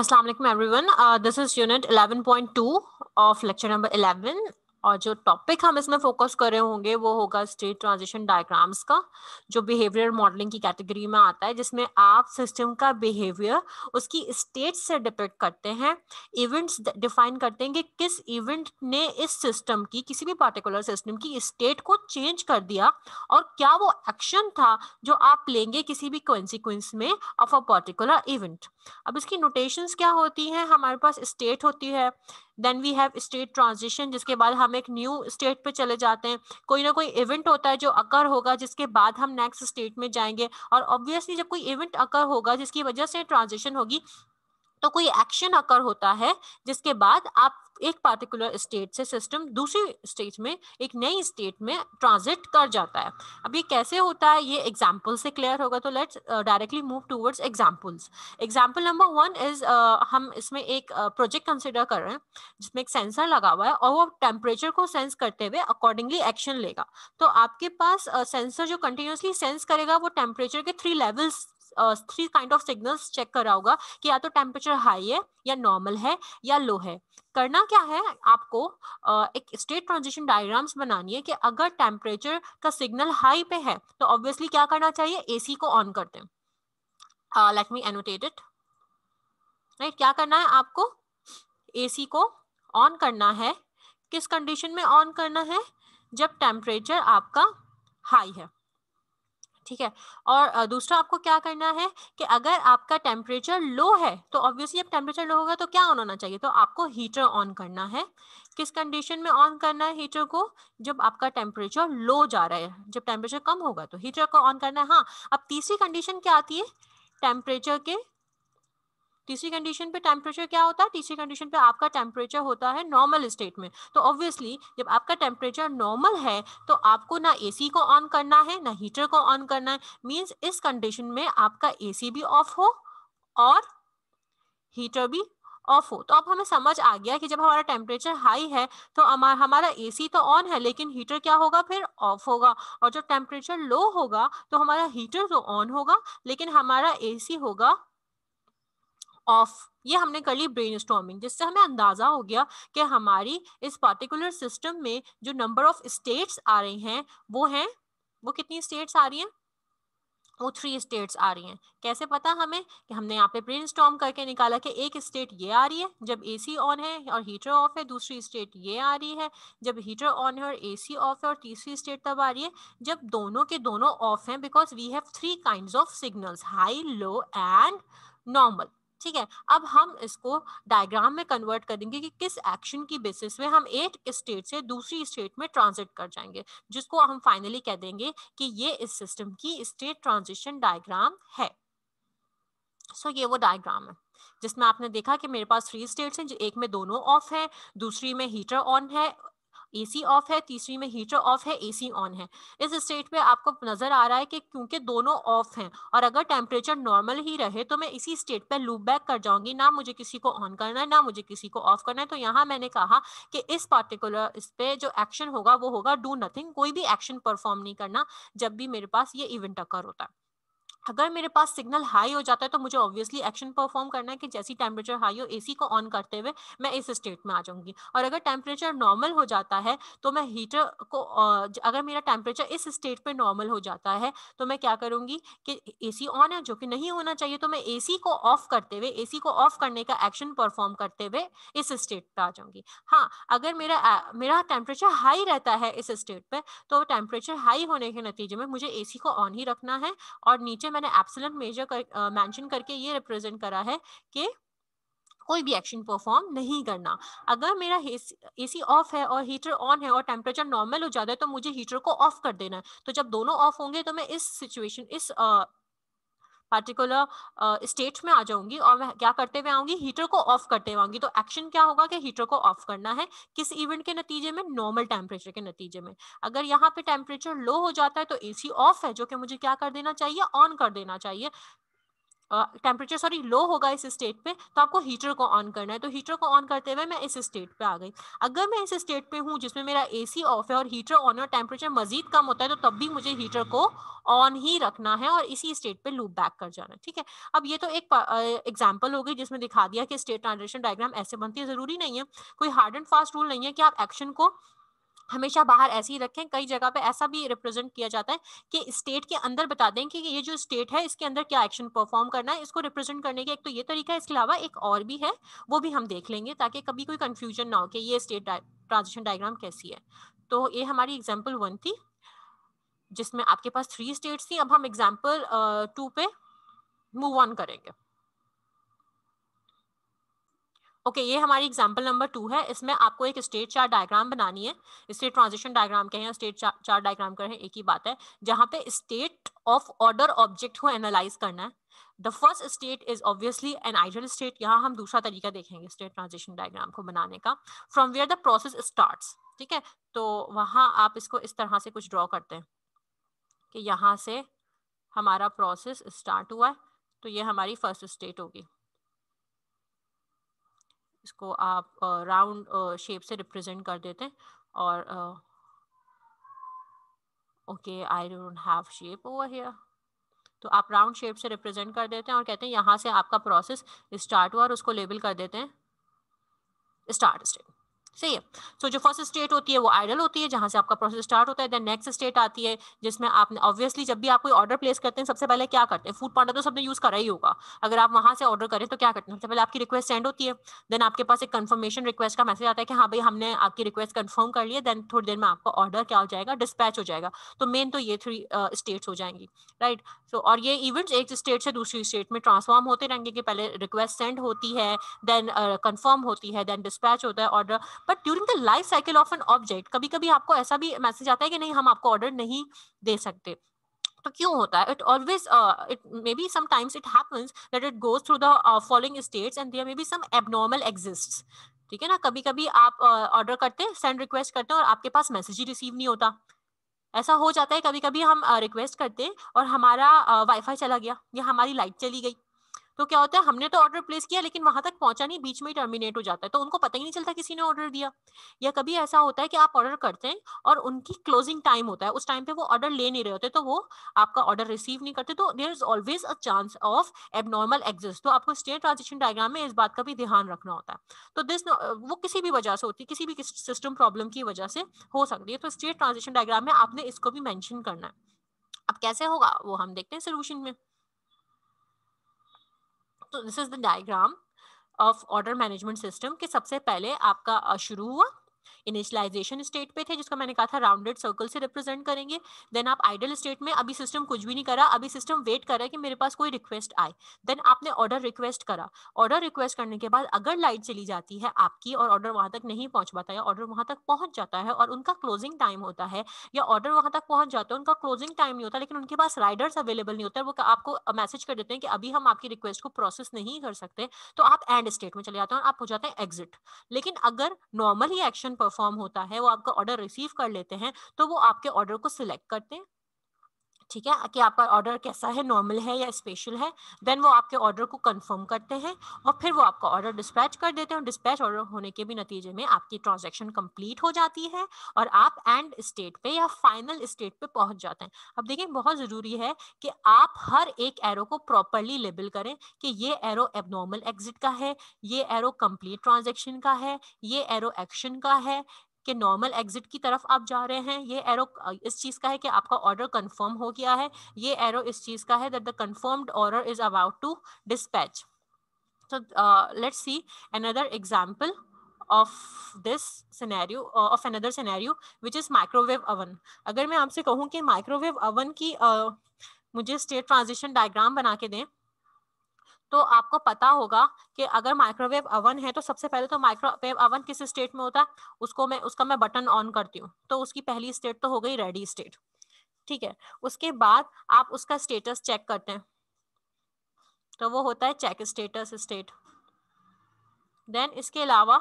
Assalamu alaikum everyone. Uh, this is unit 11.2 of lecture number 11 और जो topic हम इसमें फोकस कर रहे होंगे वो होगा स्टेट ट्रांजिशन डायग्राम्स का जो बिहेवियर मॉडलिंग की कैटेगरी में आता है जिसमें आप सिस्टम का बिहेवियर उसकी स्टेट से डिपेक्ट करते हैं इवेंट्स डिफाइन करते हैं कि किस इवेंट ने इस सिस्टम की किसी भी पार्टिकुलर सिस्टम की स्टेट को चेंज कर दिया और क्या वो एक्शन था जो आप लेंगे किसी भी कॉन्सिक्वेंस में ऑफ अ पर्टिकुलर इवेंट अब इसकी नोटेशन क्या होती है हमारे पास स्टेट होती है then we have state transition जिसके बाद हम एक न्यू स्टेट पे चले जाते हैं कोई ना कोई इवेंट होता है जो अकर होगा जिसके बाद हम नेक्स्ट स्टेट में जाएंगे और ऑब्वियसली जब कोई इवेंट अकर होगा जिसकी वजह से ट्रांजिशन होगी तो कोई एक्शन अकर होता है जिसके बाद आप एक पार्टिकुलर स्टेट से सिस्टम दूसरी स्टेट में एक नई स्टेट में ट्रांजिट कर जाता है अब ये कैसे होता है ये एग्जाम्पल से क्लियर होगा तो let's directly move towards examples example number one is हम इसमें एक प्रोजेक्ट uh, कंसिडर कर रहे हैं जिसमें एक सेंसर लगा हुआ है और वो टेम्परेचर को सेंस करते हुए अकॉर्डिंगली एक्शन लेगा तो आपके पास सेंसर uh, जो कंटिन्यूसली सेंस करेगा वो टेम्परेचर के three levels three kind of signals check करा होगा कि या तो टेम्परेचर हाई है या नॉर्मल है या लो है करना क्या है आपको uh, एक स्टेट ट्रांजिशन डायग्राम्स बनानी है कि अगर टेम्परेचर का सिग्नल हाई पे है तो ऑब्वियसली क्या करना चाहिए एसी को ऑन करते दें let me annotate it right क्या करना है आपको एसी को ऑन करना है किस कंडीशन में ऑन करना है जब टेम्परेचर आपका हाई है ठीक है और दूसरा आपको क्या करना है कि अगर आपका टेम्परेचर लो है तो ऑब्वियसली अब टेम्परेचर लो होगा तो क्या ऑन होना चाहिए तो आपको हीटर ऑन करना है किस कंडीशन में ऑन करना है हीटर को जब आपका टेम्परेचर लो जा रहा है जब टेम्परेचर कम होगा तो हीटर को ऑन करना है हाँ अब तीसरी कंडीशन क्या आती है टेम्परेचर के तीसरी कंडीशन पे टेम्परेचर क्या होता है तीसरी कंडीशन पे आपका टेम्परेचर होता है नॉर्मल स्टेट में तो ऑब्वियसली जब आपका टेम्परेचर नॉर्मल है तो आपको ना एसी को ऑन करना है ना हीटर को ऑन करना है मीन्स इस कंडीशन में आपका एसी भी ऑफ हो और हीटर भी ऑफ हो तो अब हमें समझ आ गया कि जब हमारा टेम्परेचर हाई है तो हमारा एसी तो ऑन है लेकिन हीटर क्या होगा फिर ऑफ होगा और जब टेम्परेचर लो होगा तो हमारा हीटर तो ऑन होगा लेकिन हमारा एसी होगा ऑफ ये हमने कर ली ब्रेन जिससे हमें अंदाजा हो गया कि हमारी इस पार्टिकुलर सिस्टम में जो नंबर ऑफ स्टेट्स आ रही हैं वो हैं वो कितनी स्टेट्स आ रही हैं वो थ्री स्टेट्स आ रही हैं कैसे पता हमें कि हमने यहाँ पे ब्रेन स्टॉम करके निकाला कि एक स्टेट ये आ रही है जब एसी ऑन है और हीटर ऑफ है दूसरी स्टेट ये आ रही है जब हीटर ऑन है और एसी ऑफ है और तीसरी स्टेट तब आ रही है जब दोनों के दोनों ऑफ हैं because we have three kind of signals high low and normal ठीक है अब हम इसको डायग्राम में कन्वर्ट करेंगे कि किस एक्शन की बेसिस में हम एक स्टेट से दूसरी स्टेट में ट्रांजिट कर जाएंगे जिसको हम फाइनली कह देंगे कि ये इस सिस्टम की स्टेट ट्रांजिशन डायग्राम है सो so, ये वो डायग्राम है जिसमें आपने देखा कि मेरे पास थ्री स्टेट्स हैं जो एक में दोनों ऑफ है दूसरी में हीटर ऑन है एसी ऑफ है तीसरी में हीटर ऑफ है एसी ऑन है इस स्टेट में आपको नजर आ रहा है कि क्योंकि दोनों ऑफ हैं और अगर टेम्परेचर नॉर्मल ही रहे तो मैं इसी स्टेट पे लूप बैक कर जाऊंगी ना मुझे किसी को ऑन करना है ना मुझे किसी को ऑफ करना है तो यहाँ मैंने कहा कि इस पार्टिकुलर इस पे जो एक्शन होगा वो होगा डू नथिंग कोई भी एक्शन परफॉर्म नहीं करना जब भी मेरे पास ये इवेंट अकर होता है अगर मेरे पास सिग्नल हाई हो जाता है तो मुझे ऑब्वियसली एक्शन परफॉर्म करना है कि जैसी टेम्परेचर हाई हो एसी को ऑन करते हुए मैं इस स्टेट में आ जाऊंगी और अगर टेम्परेचर नॉर्मल हो जाता है तो मैं हीटर को अगर मेरा टेम्परेचर इस स्टेट पे नॉर्मल हो जाता है तो मैं क्या करूंगी कि ए ऑन है जो कि नहीं होना चाहिए तो मैं ए को ऑफ करते हुए ए को ऑफ करने का एक्शन परफॉर्म करते हुए इस स्टेट पर आ जाऊंगी हाँ अगर मेरा मेरा टेम्परेचर हाई रहता है इस स्टेट पर तो टेम्परेचर हाई होने के नतीजे में मुझे ए को ऑन ही रखना है और नीचे नीचे मैंने एप्सलन मेजर कर मैंशन करके ये रिप्रेजेंट करा है कि कोई भी एक्शन परफॉर्म नहीं करना अगर मेरा ए सी ऑफ है और हीटर ऑन है और टेम्परेचर नॉर्मल हो जाता है तो मुझे हीटर को ऑफ कर देना है तो जब दोनों ऑफ होंगे तो मैं इस सिचुएशन इस पार्टिकुलर स्टेट uh, में आ जाऊंगी और मैं क्या करते हुए आऊंगी हीटर को ऑफ करते हुए आऊंगी तो एक्शन क्या होगा कि हीटर को ऑफ करना है किस इवेंट के नतीजे में नॉर्मल टेम्परेचर के नतीजे में अगर यहाँ पे टेम्परेचर लो हो जाता है तो एसी ऑफ है जो कि मुझे क्या कर देना चाहिए ऑन कर देना चाहिए टेम्परेचर सॉरी लो होगा इस स्टेट पे तो आपको हीटर को ऑन करना है तो हीटर को ऑन करते हुए मैं इस स्टेट पे आ गई अगर मैं इस स्टेट पे हूँ जिसमें मेरा एसी ऑफ है और हीटर ऑन और टेम्परेचर मजीद कम होता है तो तब भी मुझे हीटर को ऑन ही रखना है और इसी स्टेट पे लूप बैक कर जाना ठीक है अब ये तो एक एग्जाम्पल हो गई जिसमें दिखा दिया कि स्टेट ट्रांजेक्शन डायग्राम ऐसे बनती है जरूरी नहीं है कोई हार्ड एंड फास्ट रूल नहीं है कि आप एक्शन को हमेशा बाहर ऐसे ही रखें कई जगह पे ऐसा भी रिप्रेजेंट किया जाता है कि स्टेट के अंदर बता दें कि ये जो स्टेट है इसके अंदर क्या एक्शन परफॉर्म करना है इसको रिप्रेजेंट करने का एक तो ये तरीका है इसके अलावा एक और भी है वो भी हम देख लेंगे ताकि कभी कोई कन्फ्यूजन ना हो कि ये स्टेट ट्रांजिशन डायग्राम कैसी है तो ये हमारी एग्जाम्पल वन थी जिसमें आपके पास थ्री स्टेट्स थी अब हम एग्जाम्पल टू पे मूव ऑन करेंगे ओके okay, ये हमारी एग्जाम्पल नंबर टू है इसमें आपको एक स्टेट चार्ट डायग्राम बनानी है स्टेट ट्रांजिशन डायग्राम कहें स्टेट चार्ट डायग्राम कहें एक ही बात है जहाँ पे स्टेट ऑफ ऑर्डर ऑब्जेक्ट को एनालाइज करना है the first state is obviously an ideal state यहाँ हम दूसरा तरीका देखेंगे स्टेट ट्रांजिशन डायग्राम को बनाने का from where the process start ठीक है तो वहाँ आप इसको इस तरह से कुछ ड्रॉ करते हैं कि यहाँ से हमारा प्रोसेस स्टार्ट हुआ है तो ये हमारी फर्स्ट स्टेट होगी इसको आप राउंड शेप से रिप्रेजेंट कर देते हैं और okay I don't have shape over here तो आप राउंड शेप से रिप्रेजेंट कर देते हैं और कहते हैं यहाँ से आपका प्रोसेस स्टार्ट हुआ और उसको लेबल कर देते हैं स्टार्ट स्टेप सही है सो so, जो फर्स्ट स्टेट होती है वो आइडल होती है जहां से आपका प्रोसेस स्टार्ट होता है देन नेक्स्ट स्टेट आती है जिसमें आपने ऑब्वियसली जब भी आप कोई ऑर्डर प्लेस करते हैं सबसे पहले क्या करते हैं फूड पांडा तो सबने यूज़ करा ही होगा अगर आप वहां से ऑर्डर करें तो क्या करते हैं सबसे पहले आपकी रिक्वेस्ट सेंड होती है देन आपके पास एक कन्फर्मेशन रिक्वेस्ट का मैसेज आता है कि हाँ भाई हमने आपकी रिक्वेस्ट कन्फर्म कर लिया देन थोड़ी देर में आपका ऑर्डर क्या हो जाएगा डिस्पैच हो जाएगा तो मेन तो ये थ्री स्टेट्स uh, हो जाएंगी राइट right? सो so, और ये इवेंट्स एक स्टेट से दूसरी स्टेट में ट्रांसफॉर्म होते रहेंगे कि पहले रिक्वेस्ट सेंड होती है देन कन्फर्म uh, होती है देन डिस्पैच होता है order but during the life cycle of an object कभी कभी आपको ऐसा भी मैसेज आता है कि नहीं हम आपको ऑर्डर नहीं दे सकते तो क्यों होता है it always it may be sometimes it happens that it goes through the following states and there may be some abnormal exist ठीक है ना कभी कभी आप ऑर्डर uh, करते हैं सेंड रिक्वेस्ट करते हैं और आपके पास मैसेज ही रिसीव नहीं होता ऐसा हो जाता है कभी कभी हम रिक्वेस्ट uh, करते हैं और हमारा वाईफाई uh, चला गया या हमारी लाइट चली गई तो क्या होता है हमने तो ऑर्डर प्लेस किया लेकिन वहां तक पहुंचा नहीं बीच में ही टर्मिनेट हो जाता है तो उनको पता ही नहीं चलता किसी ने ऑर्डर दिया या कभी ऐसा होता है कि आप ऑर्डर करते हैं और उनकी क्लोजिंग टाइम होता है उस टाइम पे वो ऑर्डर ले नहीं रहे होते तो वो आपका ऑर्डर रिसीव नहीं करते तो there is always a chance of abnormal exist तो आपको स्टेट ट्रांजेक्शन डायग्राम में इस बात का भी ध्यान रखना होता है तो दिस वो किसी भी वजह से होती है किसी भी सिस्टम प्रॉब्लम की वजह से हो सकती है तो स्टेट ट्रांजेक्शन डायग्राम में आपने इसको भी मैंशन करना है अब कैसे होगा वो हम देखते हैं सोल्यूशन में तो this is the diagram of order management system कि सबसे पहले आपका शुरू हुआ इनिशियलाइजेशन स्टेट पे थे जिसका मैंने कहा था राउंडेड सर्कल से रिप्रेजेंट करेंगे देन आप आइडल स्टेट में अभी सिस्टम कुछ भी नहीं करा अभी सिस्टम वेट कर रहा है कि मेरे पास कोई रिक्वेस्ट आए देन आपने ऑर्डर रिक्वेस्ट करा ऑर्डर रिक्वेस्ट करने के बाद अगर लाइट चली जाती है आपकी और ऑर्डर वहां तक नहीं पहुंच पाता या ऑर्डर वहां तक पहुंच जाता है और उनका क्लोजिंग टाइम होता है या ऑर्डर वहां तक पहुंच जाता है उनका क्लोजिंग टाइम नहीं होता लेकिन उनके पास राइडर्स अवेलेबल नहीं होता वो आपको मैसेज कर देते हैं कि अभी हम आपकी रिक्वेस्ट को प्रोसेस नहीं कर सकते तो आप एंड स्टेट में चले जाते हैं और आप हो जाते हैं एग्जिट लेकिन अगर नॉर्मली एक्शन परफॉर्म होता है वो आपका ऑर्डर रिसीव कर लेते हैं तो वो आपके ऑर्डर को सिलेक्ट करते हैं ठीक है कि आपका ऑर्डर कैसा है नॉर्मल है या स्पेशल है देन वो आपके ऑर्डर को कंफर्म करते हैं और फिर वो आपका ऑर्डर डिस्पैच कर देते हैं और डिस्पैच ऑर्डर होने के भी नतीजे में आपकी ट्रांजेक्शन कंप्लीट हो जाती है और आप एंड स्टेट पे या फाइनल स्टेट पे पहुंच जाते हैं अब देखिए बहुत ज़रूरी है कि आप हर एक एरो को प्रॉपरली लेबल करें कि ये एरो एबनॉर्मल एग्जिट का है ये एरो कंप्लीट ट्रांजेक्शन का है ये एरो एक्शन का है कि नॉर्मल एग्जिट की तरफ आप जा रहे हैं ये एरो इस चीज़ का है कि आपका ऑर्डर कंफर्म हो गया है ये एरो इस चीज़ का है that the confirmed order is about to dispatch so uh, see another another of this scenario uh, of another scenario which is microwave oven agar main aapse kahun ki microwave oven ki uh, mujhe state transition diagram bana ke दें तो आपको पता होगा कि अगर microwave oven है तो सबसे पहले तो माइक्रोवेव अवन किस स्टेट में होता है उसको मैं उसका मैं बटन ऑन करती हूँ तो उसकी पहली स्टेट तो हो गई रेडी स्टेट ठीक है उसके बाद आप उसका स्टेटस चेक करते हैं तो वो होता है चेक स्टेटस स्टेट देन इसके अलावा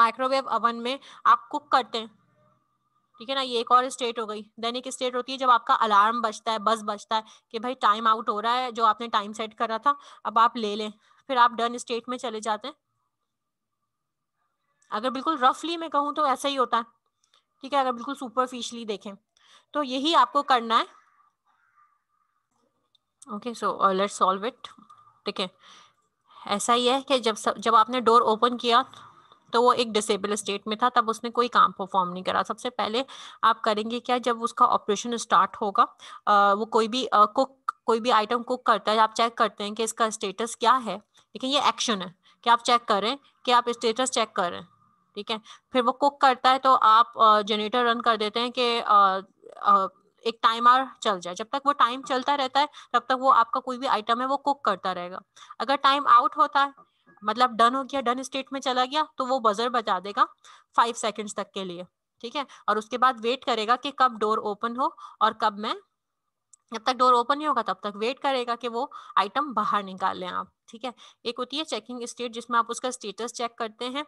माइक्रोवेव अवन में आप कुक करते हैं ठीक है ना ये एक और स्टेट हो गई देन एक स्टेट होती है जब आपका अलार्म बजता है बस बजता है कि भाई टाइम आउट हो रहा है जो आपने टाइम सेट करा था अब आप ले लें फिर आप डन स्टेट में चले जाते हैं अगर बिल्कुल रफली मैं कहूँ तो ऐसा ही होता है ठीक है अगर बिल्कुल सुपरफिशली देखें तो यही आपको करना है okay so let solve it ठीक है ऐसा ही है कि जब सब, जब आपने डोर ओपन किया तो वो एक डिसेबल स्टेट में था तब उसने कोई काम परफॉर्म नहीं करा सबसे पहले आप करेंगे क्या जब उसका ऑपरेशन स्टार्ट होगा आ, वो कोई भी कुक कोई भी आइटम कुक करता है आप चेक करते हैं कि इसका स्टेटस क्या है लेकिन ये एक्शन है कि आप चेक करें कि आप स्टेटस चेक करें ठीक है फिर वो कुक करता है तो आप जनरेटर रन कर देते हैं कि एक टाइमर चल जाए जब तक वो टाइम चलता रहता है तब तक वो आपका कोई भी आइटम है वो कुक करता रहेगा अगर टाइम आउट होता है मतलब डन हो गया डन स्टेट में चला गया तो वो बजर बजा देगा फाइव सेकेंड्स तक के लिए ठीक है और उसके बाद वेट करेगा कि कब डोर ओपन हो और कब मैं जब तक डोर ओपन नहीं होगा तब तक वेट करेगा कि वो आइटम बाहर निकाल लें आप ठीक है एक होती है चेकिंग स्टेट जिसमें आप उसका स्टेटस चेक करते हैं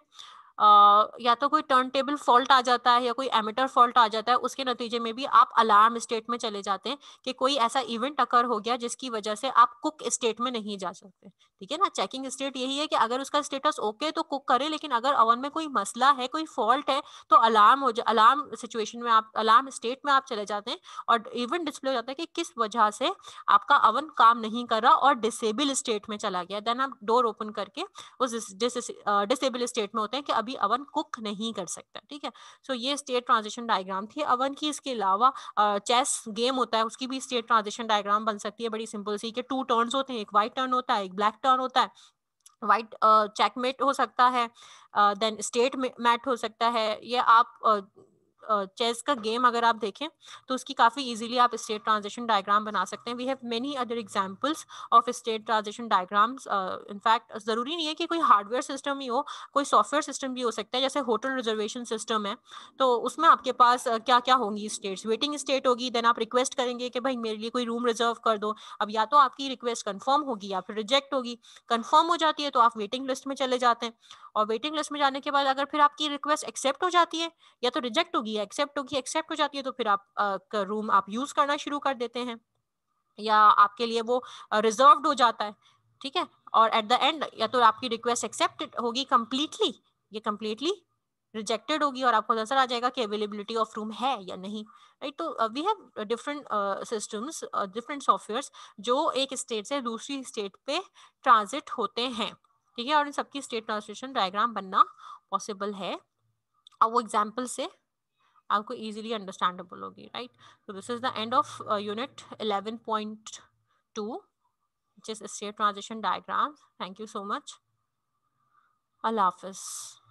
या तो कोई टर्न टेबल फॉल्ट आ जाता है या कोई एमिटर फॉल्ट आ जाता है उसके नतीजे में भी आप अलार्म स्टेट में चले जाते हैं कि कोई ऐसा इवेंट अकर हो गया जिसकी वजह से आप कुक स्टेट में नहीं जा सकते ठीक है ना चेकिंग स्टेट यही है कि अगर उसका स्टेटस ओके तो कुक करे लेकिन अगर ओवन में कोई मसला है कोई फॉल्ट है तो अलार्म हो जाए अलार्म सिचुएशन में आप अलार्म स्टेट में आप चले जाते हैं और इवेंट डिस्प्ले हो जाता है कि किस वजह से आपका अवन काम नहीं कर रहा और डिसेबल स्टेट में चला गया देन आप डोर ओपन करके उस डिसेबल स्टेट में होते हैं कि अभी कभी अवन कुक नहीं कर सकता ठीक है सो ये स्टेट ट्रांजिशन डायग्राम थी अवन की इसके अलावा चेस गेम होता है उसकी भी स्टेट ट्रांजिशन डायग्राम बन सकती है बड़ी सिंपल सी कि टू टर्न्स होते हैं एक वाइट टर्न होता है एक ब्लैक टर्न होता है वाइट चेकमेट हो सकता है देन स्टेट मैट हो सकता है या आप uh, चेस का गेम अगर आप देखें तो उसकी काफ़ी इजीली आप स्टेट ट्रांजिशन डायग्राम बना सकते हैं we have many other examples of state transition diagrams in fact ज़रूरी नहीं है कि कोई हार्डवेयर सिस्टम ही हो कोई सॉफ्टवेयर सिस्टम भी हो सकता है जैसे होटल रिजर्वेशन सिस्टम है तो उसमें आपके पास क्या क्या होंगी स्टेट्स वेटिंग स्टेट होगी देन आप रिक्वेस्ट करेंगे कि भाई मेरे लिए कोई रूम रिजर्व कर दो अब या तो आपकी रिक्वेस्ट कन्फर्म होगी या फिर रिजेक्ट होगी कन्फर्म हो जाती है तो आप वेटिंग लिस्ट में चले जाते हैं और वेटिंग लिस्ट में जाने के बाद अगर फिर आपकी रिक्वेस्ट एक्सेप्ट हो जाती है या तो रिजेक्ट होगी है एक्सेप्ट होगी एक्सेप्ट हो जाती है तो फिर आप रूम आप यूज करना शुरू कर देते हैं या आपके लिए वो रिजर्व हो जाता है ठीक है और एट द एंड या तो आपकी रिक्वेस्ट एक्सेप्टेड होगी कम्प्लीटली ये कम्प्लीटली रिजेक्टेड होगी और आपको नजर आ जाएगा कि अवेलेबिलिटी ऑफ रूम है या नहीं राइट तो we have different systems different software जो एक स्टेट से दूसरी स्टेट पे ट्रांजिट होते हैं ठीक है और इन सबकी स्टेट ट्रांसलेशन डायग्राम बनना पॉसिबल है और वो एग्जाम्पल से आपको easily understandable होगी right so this is the end of uh, unit 11.2 which is state transition diagrams thank you so much Allah Hafiz